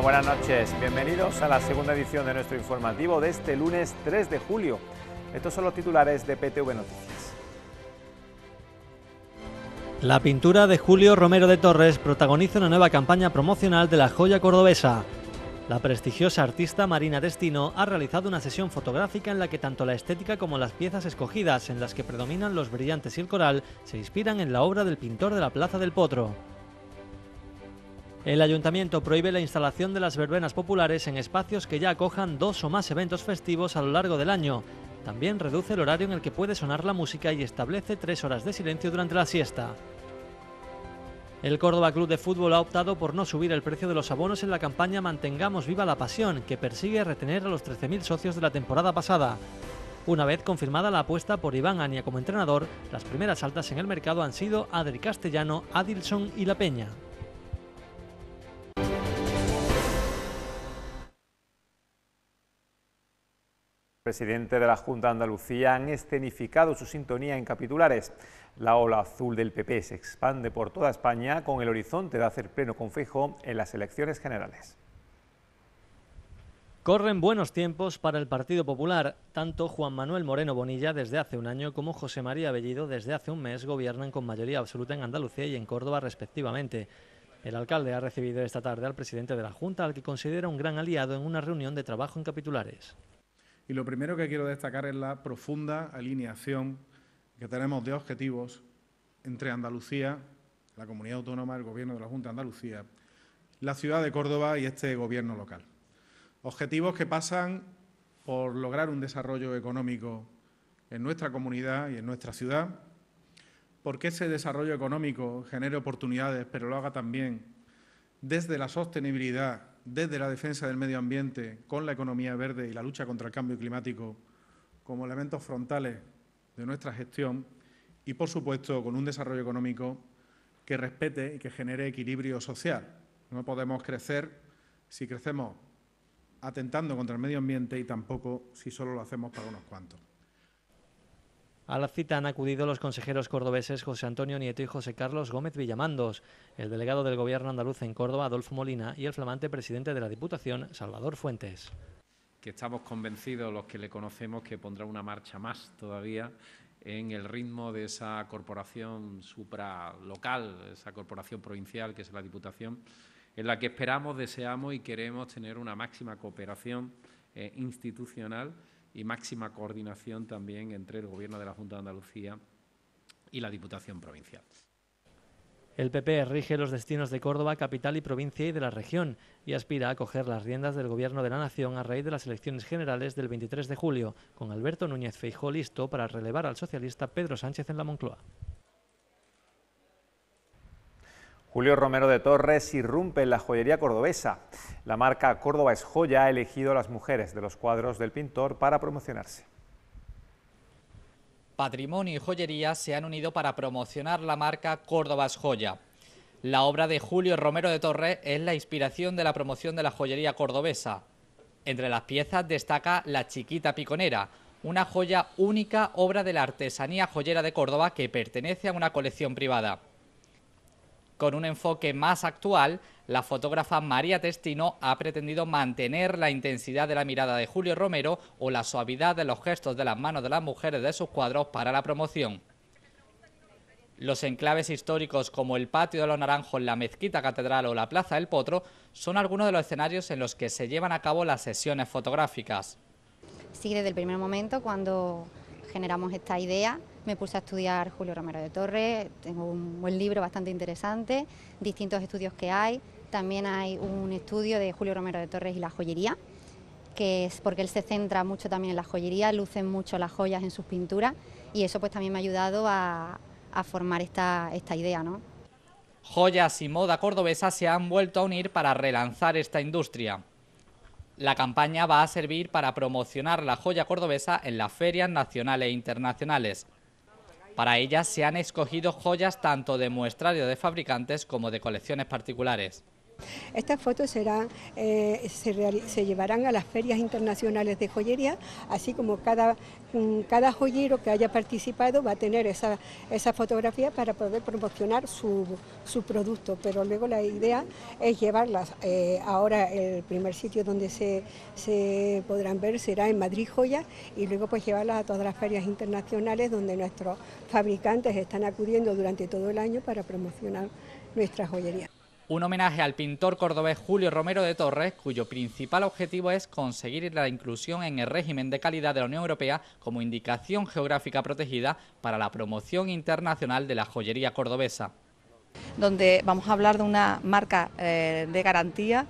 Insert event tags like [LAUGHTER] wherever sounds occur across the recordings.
buenas noches. Bienvenidos a la segunda edición de nuestro informativo de este lunes 3 de julio. Estos son los titulares de PTV Noticias. La pintura de Julio Romero de Torres protagoniza una nueva campaña promocional de la joya cordobesa. La prestigiosa artista Marina Destino ha realizado una sesión fotográfica en la que tanto la estética como las piezas escogidas, en las que predominan los brillantes y el coral, se inspiran en la obra del pintor de la Plaza del Potro. El ayuntamiento prohíbe la instalación de las verbenas populares en espacios que ya acojan dos o más eventos festivos a lo largo del año. También reduce el horario en el que puede sonar la música y establece tres horas de silencio durante la siesta. El Córdoba Club de Fútbol ha optado por no subir el precio de los abonos en la campaña Mantengamos viva la pasión, que persigue retener a los 13.000 socios de la temporada pasada. Una vez confirmada la apuesta por Iván Ania como entrenador, las primeras altas en el mercado han sido Adri Castellano, Adilson y La Peña. presidente de la Junta de Andalucía han escenificado su sintonía en capitulares. La ola azul del PP se expande por toda España con el horizonte de hacer pleno confijo... en las elecciones generales. Corren buenos tiempos para el Partido Popular. Tanto Juan Manuel Moreno Bonilla desde hace un año como José María Bellido desde hace un mes gobiernan con mayoría absoluta en Andalucía y en Córdoba respectivamente. El alcalde ha recibido esta tarde al presidente de la Junta, al que considera un gran aliado en una reunión de trabajo en capitulares. Y lo primero que quiero destacar es la profunda alineación que tenemos de objetivos entre Andalucía, la comunidad autónoma, el Gobierno de la Junta de Andalucía, la ciudad de Córdoba y este Gobierno local. Objetivos que pasan por lograr un desarrollo económico en nuestra comunidad y en nuestra ciudad, porque ese desarrollo económico genere oportunidades, pero lo haga también desde la sostenibilidad desde la defensa del medio ambiente con la economía verde y la lucha contra el cambio climático como elementos frontales de nuestra gestión y, por supuesto, con un desarrollo económico que respete y que genere equilibrio social. No podemos crecer si crecemos atentando contra el medio ambiente y tampoco si solo lo hacemos para unos cuantos. A la cita han acudido los consejeros cordobeses José Antonio Nieto y José Carlos Gómez Villamandos, el delegado del Gobierno andaluz en Córdoba, Adolfo Molina, y el flamante presidente de la Diputación, Salvador Fuentes. Que estamos convencidos, los que le conocemos, que pondrá una marcha más todavía en el ritmo de esa corporación supralocal, esa corporación provincial que es la Diputación, en la que esperamos, deseamos y queremos tener una máxima cooperación eh, institucional y máxima coordinación también entre el Gobierno de la Junta de Andalucía y la Diputación Provincial. El PP rige los destinos de Córdoba, capital y provincia y de la región y aspira a coger las riendas del Gobierno de la Nación a raíz de las elecciones generales del 23 de julio, con Alberto Núñez Feijó listo para relevar al socialista Pedro Sánchez en la Moncloa. Julio Romero de Torres irrumpe en la joyería cordobesa. La marca Córdoba es joya ha elegido a las mujeres de los cuadros del pintor para promocionarse. Patrimonio y joyería se han unido para promocionar la marca Córdoba es joya. La obra de Julio Romero de Torres es la inspiración de la promoción de la joyería cordobesa. Entre las piezas destaca La Chiquita Piconera, una joya única obra de la artesanía joyera de Córdoba que pertenece a una colección privada con un enfoque más actual, la fotógrafa María Testino ha pretendido mantener la intensidad de la mirada de Julio Romero o la suavidad de los gestos de las manos de las mujeres de sus cuadros para la promoción. Los enclaves históricos como el Patio de los Naranjos, la Mezquita Catedral o la Plaza del Potro son algunos de los escenarios en los que se llevan a cabo las sesiones fotográficas. Sí, desde el primer momento cuando generamos esta idea me puse a estudiar Julio Romero de Torres, tengo un buen libro bastante interesante, distintos estudios que hay. También hay un estudio de Julio Romero de Torres y la joyería, que es porque él se centra mucho también en la joyería, lucen mucho las joyas en sus pinturas y eso pues también me ha ayudado a, formar esta, idea. Joyas y moda cordobesa se han vuelto a unir para relanzar esta industria. La campaña va a servir para promocionar la joya cordobesa en las ferias nacionales e internacionales. Para ellas se han escogido joyas tanto de muestrario de fabricantes como de colecciones particulares. Estas fotos eh, se, llevarán a las ferias internacionales de joyería, así como cada, mm, cada joyero que haya participado va a tener esa, fotografía para poder promocionar su, producto, pero luego la idea es llevarlas. Eh, ahora el primer sitio donde se, podrán ver será en Madrid Joya y luego pues llevarlas a todas las ferias internacionales donde nuestros fabricantes están acudiendo durante todo el año para promocionar nuestra joyería un homenaje al pintor cordobés Julio Romero de Torres, cuyo principal objetivo es conseguir la inclusión en el régimen de calidad de la Unión Europea como indicación geográfica protegida para la promoción internacional de la joyería cordobesa. Donde vamos a hablar de una marca eh, de garantía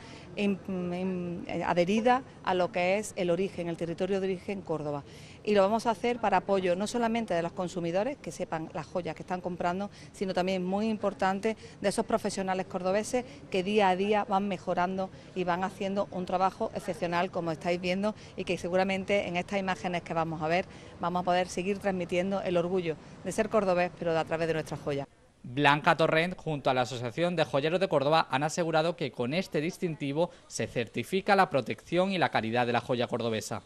adherida a lo que es el origen, el territorio de origen Córdoba y lo vamos a hacer para apoyo no solamente de los consumidores, que sepan las joyas que están comprando, sino también muy importante de esos profesionales cordobeses que día a día van mejorando y van haciendo un trabajo excepcional como estáis viendo y que seguramente en estas imágenes que vamos a ver vamos a poder seguir transmitiendo el orgullo de ser cordobés, pero a través de nuestras joyas. Blanca Torrent, junto a la Asociación de Joyeros de Córdoba, han asegurado que con este distintivo se certifica la protección y la calidad de la joya cordobesa.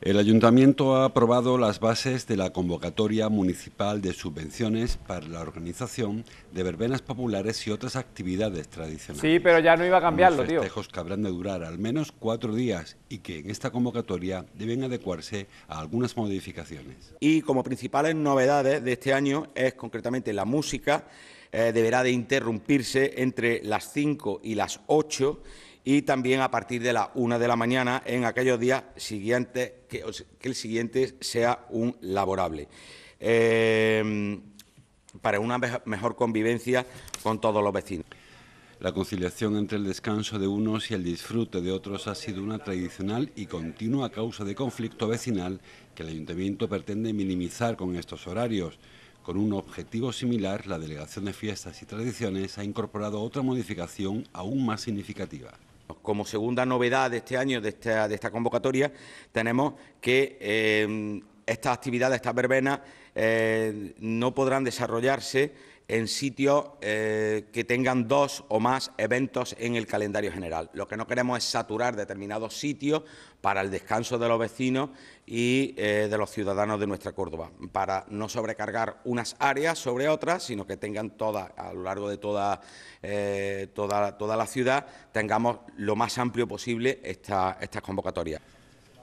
El ayuntamiento ha aprobado las bases de la convocatoria municipal de subvenciones para la organización de verbenas populares y otras actividades tradicionales. Sí, pero ya no iba a cambiarlo, tío. festejos que habrán de durar al menos cuatro días y que en esta convocatoria deben adecuarse a algunas modificaciones. Y como principales novedades de este año es concretamente la música, eh, deberá de interrumpirse entre las 5 y las 8 y también a partir de la una de la mañana en aquellos días siguientes, que, el siguiente sea un laborable. Eh, para una mejor convivencia con todos los vecinos. La conciliación entre el descanso de unos y el disfrute de otros ha sido una tradicional y continua causa de conflicto vecinal que el ayuntamiento pretende minimizar con estos horarios. Con un objetivo similar, la Delegación de Fiestas y Tradiciones ha incorporado otra modificación aún más significativa. Como segunda novedad de este año, de esta, convocatoria, tenemos que eh, estas actividades, estas verbenas, eh, no podrán desarrollarse en sitios eh, que tengan dos o más eventos en el calendario general. Lo que no queremos es saturar determinados sitios para el descanso de los vecinos y eh, de los ciudadanos de nuestra Córdoba, para no sobrecargar unas áreas sobre otras, sino que tengan todas, a lo largo de toda, eh, toda, toda la ciudad, tengamos lo más amplio posible estas esta convocatorias.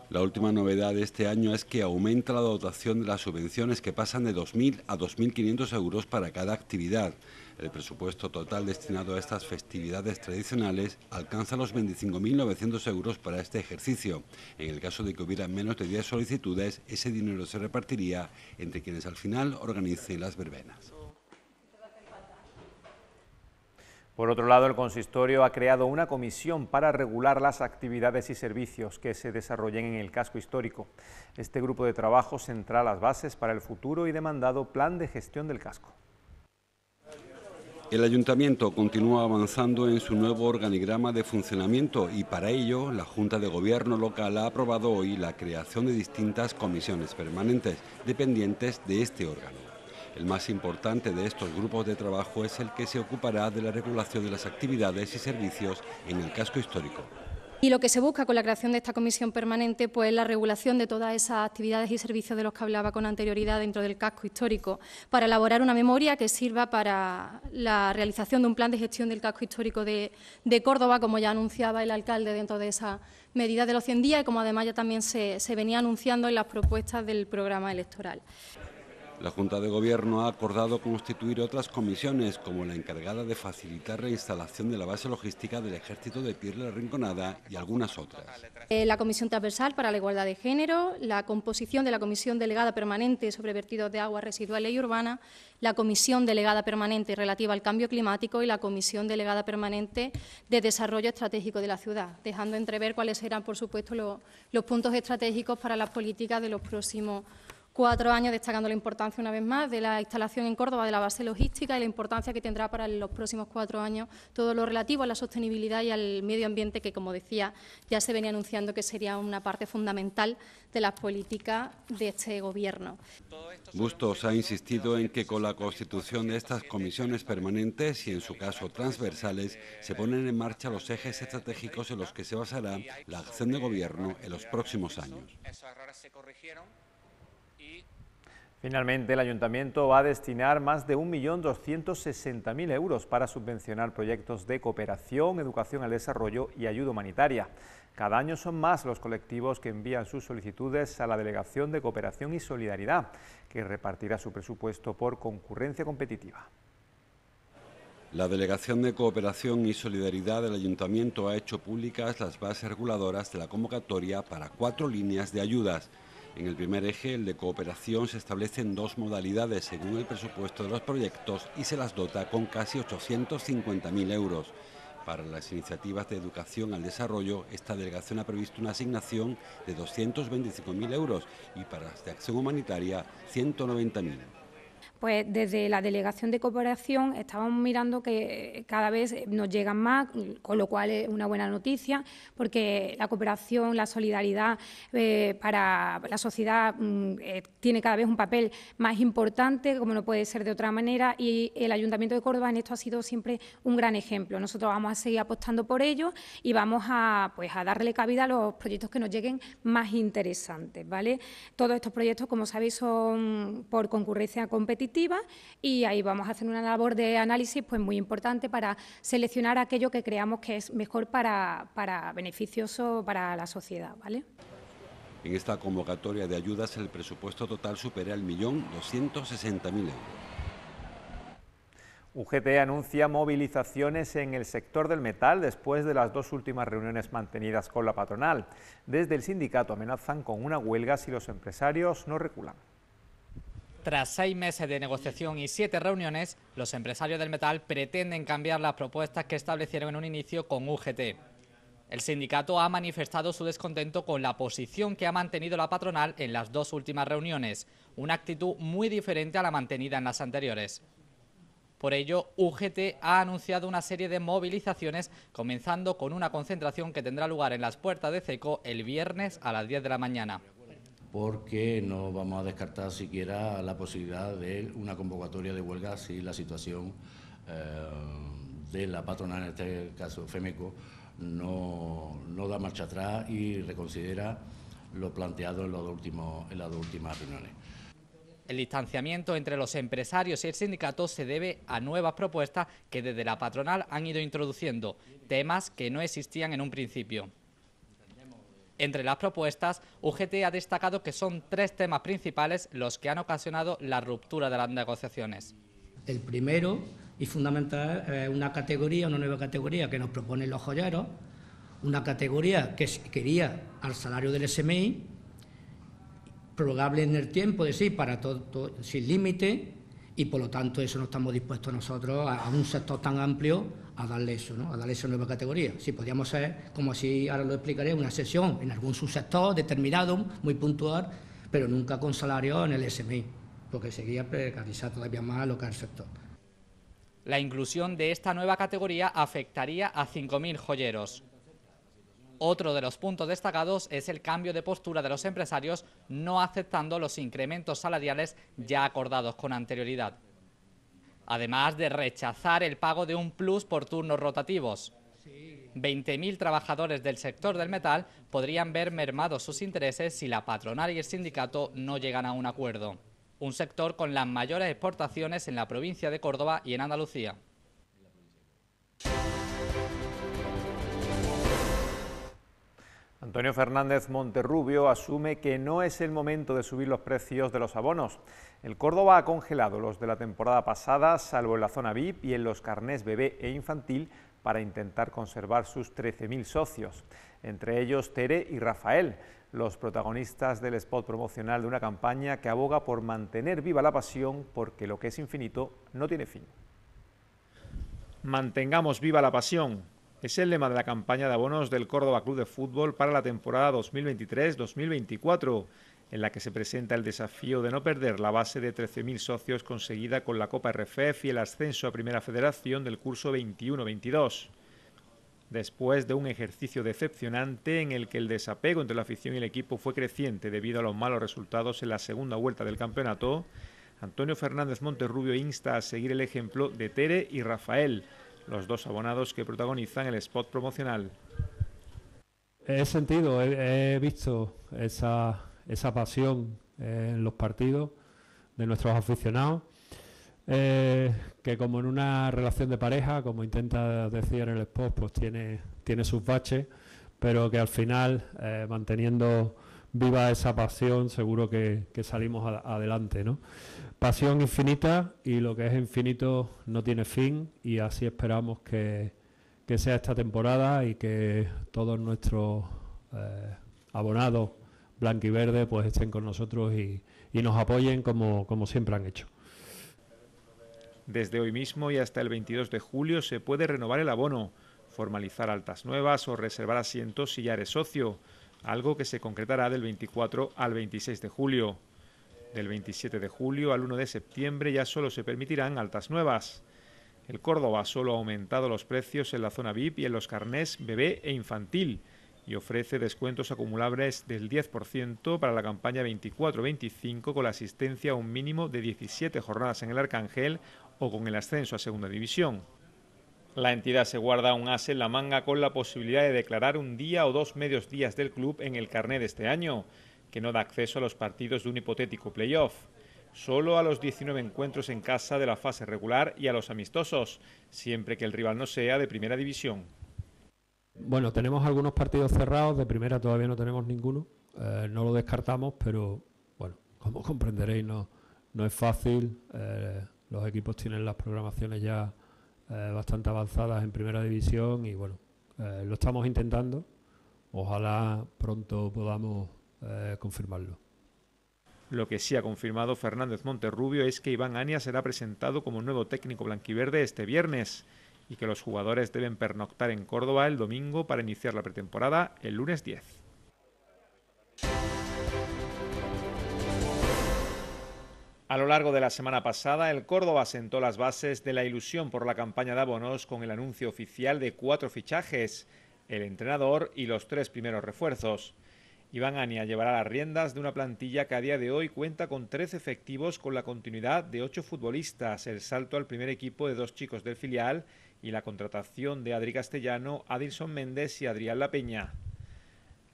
La última novedad de este año es que aumenta la dotación de las subvenciones que pasan de 2.000 a 2.500 euros para cada actividad. El presupuesto total destinado a estas festividades tradicionales alcanza los 25.900 euros para este ejercicio. En el caso de que hubiera menos de 10 solicitudes, ese dinero se repartiría entre quienes al final organicen las verbenas. Por otro lado, el consistorio ha creado una comisión para regular las actividades y servicios que se desarrollen en el casco histórico. Este grupo de trabajo centra las bases para el futuro y demandado plan de gestión del casco. El ayuntamiento continúa avanzando en su nuevo organigrama de funcionamiento y para ello la Junta de Gobierno local ha aprobado hoy la creación de distintas comisiones permanentes dependientes de este órgano. El más importante de estos grupos de trabajo es el que se ocupará de la regulación de las actividades y servicios en el casco histórico. Y lo que se busca con la creación de esta comisión permanente pues, es la regulación de todas esas actividades y servicios de los que hablaba con anterioridad dentro del casco histórico, para elaborar una memoria que sirva para la realización de un plan de gestión del casco histórico de, Córdoba, como ya anunciaba el alcalde dentro de esa medida de los 100 días y como además ya también se venía anunciando en las propuestas del programa electoral. La Junta de Gobierno ha acordado constituir otras comisiones, como la encargada de facilitar la instalación de la base logística del Ejército de Tierra Rinconada y algunas otras. Eh, la Comisión Transversal para la Igualdad de Género, la composición de la Comisión Delegada Permanente sobre vertidos de agua residual y urbana, la Comisión Delegada Permanente relativa al cambio climático y la Comisión Delegada Permanente de Desarrollo Estratégico de la Ciudad, dejando entrever cuáles serán, por supuesto, los, los puntos estratégicos para las políticas de los próximos cuatro años destacando la importancia una vez más de la instalación en Córdoba de la base logística y la importancia que tendrá para los próximos cuatro años todo lo relativo a la sostenibilidad y al medio ambiente que, como decía, ya se venía anunciando que sería una parte fundamental de las políticas de este Gobierno. Bustos ha insistido en que con la constitución de estas comisiones permanentes y, en su caso, transversales, se ponen en marcha los ejes estratégicos en los que se basará la acción de Gobierno en los próximos años. Finalmente, el Ayuntamiento va a destinar más de 1.260.000 euros para subvencionar proyectos de cooperación, educación al desarrollo y ayuda humanitaria. Cada año son más los colectivos que envían sus solicitudes a la Delegación de Cooperación y Solidaridad, que repartirá su presupuesto por concurrencia competitiva. La Delegación de Cooperación y Solidaridad del Ayuntamiento ha hecho públicas las bases reguladoras de la convocatoria para cuatro líneas de ayudas – en el primer eje, el de cooperación, se establecen dos modalidades según el presupuesto de los proyectos y se las dota con casi 850.000 euros. Para las iniciativas de educación al desarrollo, esta delegación ha previsto una asignación de 225.000 euros y para las de acción humanitaria, 190.000 pues desde la Delegación de Cooperación estábamos mirando que eh, cada vez eh, nos llegan más, con lo cual es una buena noticia, porque la cooperación, la solidaridad eh, para la sociedad mm, tiene cada vez un papel más importante, como no puede ser de otra manera, y el Ayuntamiento de Córdoba en esto ha sido siempre un gran ejemplo. Nosotros vamos a seguir apostando por ello y vamos a, pues, a darle cabida a los proyectos que nos lleguen más interesantes, ¿vale? Todos estos proyectos, como sabéis, son por concurrencia competitiva y ahí vamos a hacer una labor de análisis pues muy importante para seleccionar aquello que creamos que es mejor para, para beneficioso para la sociedad, ¿vale? En esta convocatoria de ayudas el presupuesto total supera el millón mil euros. UGT anuncia movilizaciones en el sector del metal después de las dos últimas reuniones mantenidas con la patronal. Desde el sindicato amenazan con una huelga si los empresarios no reculan. Tras seis meses de negociación y siete reuniones, los empresarios del metal pretenden cambiar las propuestas que establecieron en un inicio con UGT. El sindicato ha manifestado su descontento con la posición que ha mantenido la patronal en las dos últimas reuniones, una actitud muy diferente a la mantenida en las anteriores. Por ello, UGT ha anunciado una serie de movilizaciones, comenzando con una concentración que tendrá lugar en las puertas de CECO el viernes a las 10 de la mañana porque no vamos a descartar siquiera la posibilidad de una convocatoria de huelga si la situación eh, de la patronal, en este caso FEMECO, no, da marcha atrás y reconsidera lo planteado en, en las dos últimas reuniones. El distanciamiento entre los empresarios y el sindicato se debe a nuevas propuestas que desde la patronal han ido introduciendo, temas que no existían en un principio. Entre las propuestas, UGT ha destacado que son tres temas principales los que han ocasionado la ruptura de las negociaciones. El primero y fundamental es una categoría, una nueva categoría que nos proponen los joyeros, una categoría que quería al salario del SMI, prorrogable en el tiempo, es decir, para todo, sin límite, y por lo tanto eso no estamos dispuestos nosotros a un sector tan amplio a darle eso, ¿no? a darle esa nueva categoría. Si podíamos ser, como así ahora lo explicaré, una sesión en algún subsector determinado, muy puntual, pero nunca con salario en el SMI, porque seguía precarizando todavía más lo que el sector. La inclusión de esta nueva categoría afectaría a 5.000 joyeros. Otro de los puntos destacados es el cambio de postura de los empresarios no aceptando los incrementos salariales ya acordados con anterioridad además de rechazar el pago de un plus por turnos rotativos. 20.000 trabajadores del sector del metal podrían ver mermados sus intereses si la patronal y el sindicato no llegan a un acuerdo. Un sector con las mayores exportaciones en la provincia de Córdoba y en Andalucía. Antonio Fernández Monterrubio asume que no es el momento de subir los precios de los abonos. El Córdoba ha congelado los de la temporada pasada, salvo en la zona VIP y en los carnés bebé e infantil, para intentar conservar sus 13.000 socios, entre ellos Tere y Rafael, los protagonistas del spot promocional de una campaña que aboga por mantener viva la pasión porque lo que es infinito no tiene fin. Mantengamos viva la pasión, es el lema de la campaña de abonos del Córdoba Club de Fútbol para la temporada 2023-2024, en la que se presenta el desafío de no perder la base de 13.000 socios conseguida con la Copa RFF y el ascenso a Primera Federación del curso 21-22. Después de un ejercicio decepcionante en el que el desapego entre la afición y el equipo fue creciente debido a los malos resultados en la segunda vuelta del campeonato, Antonio Fernández Monterrubio insta a seguir el ejemplo de Tere y Rafael, los dos abonados que protagonizan el spot promocional. He sentido, he, visto esa, esa pasión eh, en los partidos de nuestros aficionados, eh, que como en una relación de pareja, como intenta decir el spot, pues tiene, tiene sus baches, pero que al final, eh, manteniendo viva esa pasión, seguro que, salimos adelante, ¿no? Pasión infinita y lo que es infinito no tiene fin y así esperamos que, sea esta temporada y que todos nuestros eh, abonados blanco y verde pues estén con nosotros y, nos apoyen como, como siempre han hecho. Desde hoy mismo y hasta el 22 de julio se puede renovar el abono, formalizar altas nuevas o reservar asientos si ya eres socio algo que se concretará del 24 al 26 de julio. Del 27 de julio al 1 de septiembre ya solo se permitirán altas nuevas. El Córdoba solo ha aumentado los precios en la zona VIP y en los carnés bebé e infantil y ofrece descuentos acumulables del 10% para la campaña 24-25 con la asistencia a un mínimo de 17 jornadas en el Arcángel o con el ascenso a Segunda División. La entidad se guarda un as en la manga con la posibilidad de declarar un día o dos medios días del club en el carnet de este año, que no da acceso a los partidos de un hipotético playoff. Solo a los 19 encuentros en casa de la fase regular y a los amistosos, siempre que el rival no sea de primera división. Bueno, tenemos algunos partidos cerrados, de primera todavía no tenemos ninguno, eh, no lo descartamos, pero bueno, como [LAUGHS] comprenderéis, no, no es fácil, eh, los equipos tienen las programaciones ya eh, bastante avanzadas en primera división y bueno, eh, lo estamos intentando. Ojalá pronto podamos eh, confirmarlo. Lo que sí ha confirmado Fernández Monterrubio es que Iván Ania será presentado como nuevo técnico blanquiverde este viernes y que los jugadores deben pernoctar en Córdoba el domingo para iniciar la pretemporada el lunes 10. A lo largo de la semana pasada, el Córdoba sentó las bases de la ilusión por la campaña de abonos con el anuncio oficial de cuatro fichajes, el entrenador y los tres primeros refuerzos. Iván Ania llevará las riendas de una plantilla que a día de hoy cuenta con 13 efectivos con la continuidad de ocho futbolistas, el salto al primer equipo de dos chicos del filial y la contratación de Adri Castellano, Adilson Méndez y Adrián La Peña.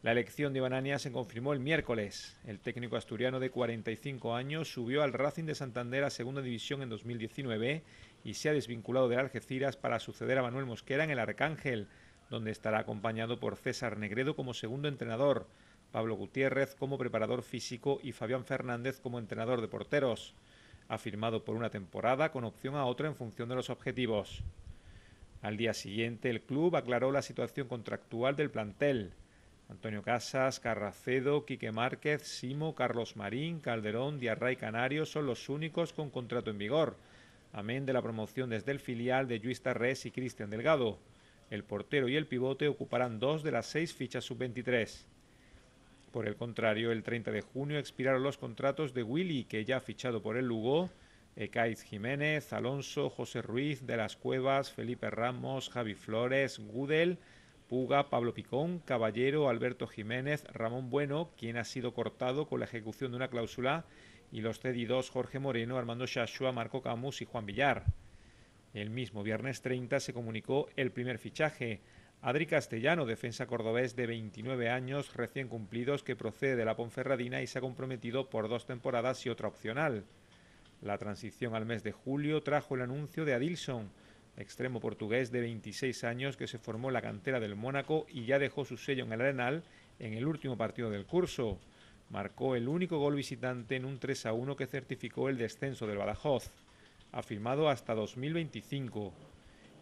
La elección de banania se confirmó el miércoles. El técnico asturiano de 45 años subió al Racing de Santander a Segunda División en 2019 y se ha desvinculado del Algeciras para suceder a Manuel Mosquera en el Arcángel, donde estará acompañado por César Negredo como segundo entrenador, Pablo Gutiérrez como preparador físico y Fabián Fernández como entrenador de porteros. Ha firmado por una temporada con opción a otra en función de los objetivos. Al día siguiente, el club aclaró la situación contractual del plantel. Antonio Casas, Carracedo, Quique Márquez, Simo, Carlos Marín, Calderón, Diarray Canario son los únicos con contrato en vigor, amén de la promoción desde el filial de Lluís Tarrés y Cristian Delgado. El portero y el pivote ocuparán dos de las seis fichas sub-23. Por el contrario, el 30 de junio expiraron los contratos de Willy, que ya ha fichado por el Lugo, Ecaiz Jiménez, Alonso, José Ruiz, De las Cuevas, Felipe Ramos, Javi Flores, Gudel, Puga, Pablo Picón, Caballero, Alberto Jiménez, Ramón Bueno, quien ha sido cortado con la ejecución de una cláusula, y los cedidos Jorge Moreno, Armando Shashua, Marco Camus y Juan Villar. El mismo viernes 30 se comunicó el primer fichaje. Adri Castellano, defensa cordobés de 29 años recién cumplidos que procede de la Ponferradina y se ha comprometido por dos temporadas y otra opcional. La transición al mes de julio trajo el anuncio de Adilson, extremo portugués de 26 años que se formó en la cantera del Mónaco y ya dejó su sello en el Arenal en el último partido del curso. Marcó el único gol visitante en un 3 a 1 que certificó el descenso del Badajoz, afirmado hasta 2025.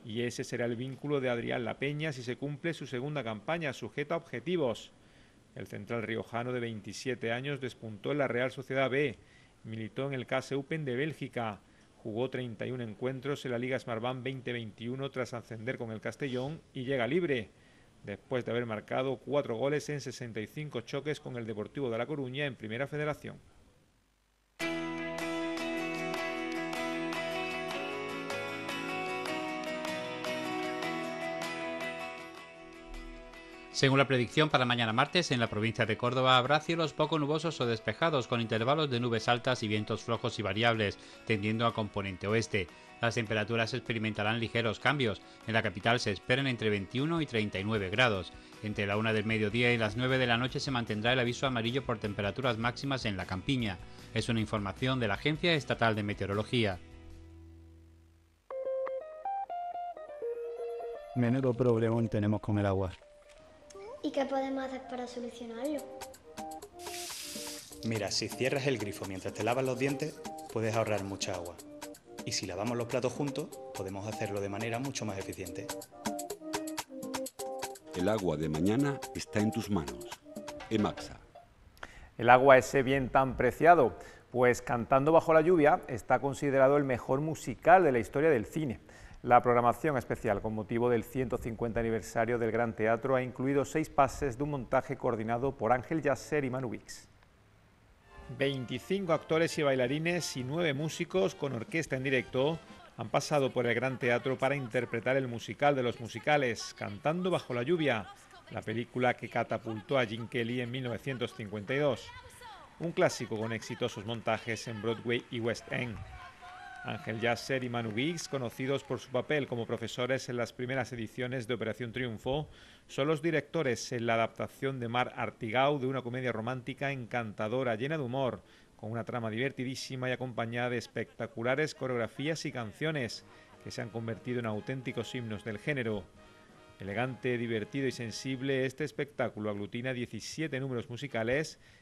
Y ese será el vínculo de Adrián La Peña si se cumple su segunda campaña sujeta a objetivos. El central riojano de 27 años despuntó en la Real Sociedad B, militó en el UPEN de Bélgica, Jugó 31 encuentros en la Liga Smartbank 2021 tras ascender con el Castellón y llega libre, después de haber marcado cuatro goles en 65 choques con el Deportivo de La Coruña en Primera Federación. Según la predicción para mañana martes, en la provincia de Córdoba habrá cielos poco nubosos o despejados, con intervalos de nubes altas y vientos flojos y variables, tendiendo a componente oeste. Las temperaturas experimentarán ligeros cambios. En la capital se esperan entre 21 y 39 grados. Entre la una del mediodía y las 9 de la noche se mantendrá el aviso amarillo por temperaturas máximas en la campiña. Es una información de la Agencia Estatal de Meteorología. Menudo problema tenemos con el agua. ¿Y qué podemos hacer para solucionarlo? Mira, si cierras el grifo mientras te lavas los dientes, puedes ahorrar mucha agua. Y si lavamos los platos juntos, podemos hacerlo de manera mucho más eficiente. El agua de mañana está en tus manos. Emaxa. El agua, ese bien tan preciado, pues Cantando bajo la lluvia está considerado el mejor musical de la historia del cine. La programación especial con motivo del 150 aniversario del Gran Teatro ha incluido seis pases de un montaje coordinado por Ángel Yasser y Manu Wicks. 25 actores y bailarines y 9 músicos con orquesta en directo han pasado por el Gran Teatro para interpretar el musical de los musicales, Cantando bajo la lluvia, la película que catapultó a Jim Kelly en 1952. Un clásico con exitosos montajes en Broadway y West End. Ángel Yasser y Manu Giggs, conocidos por su papel como profesores en las primeras ediciones de Operación Triunfo, son los directores en la adaptación de Mar Artigau de una comedia romántica encantadora, llena de humor, con una trama divertidísima y acompañada de espectaculares coreografías y canciones que se han convertido en auténticos himnos del género. Elegante, divertido y sensible, este espectáculo aglutina 17 números musicales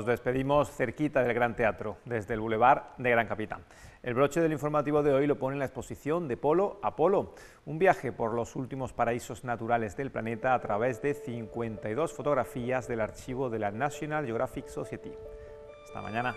Nos despedimos cerquita del Gran Teatro, desde el Boulevard de Gran Capitán. El broche del informativo de hoy lo pone en la exposición de Polo a Polo, un viaje por los últimos paraísos naturales del planeta a través de 52 fotografías del archivo de la National Geographic Society. Hasta mañana.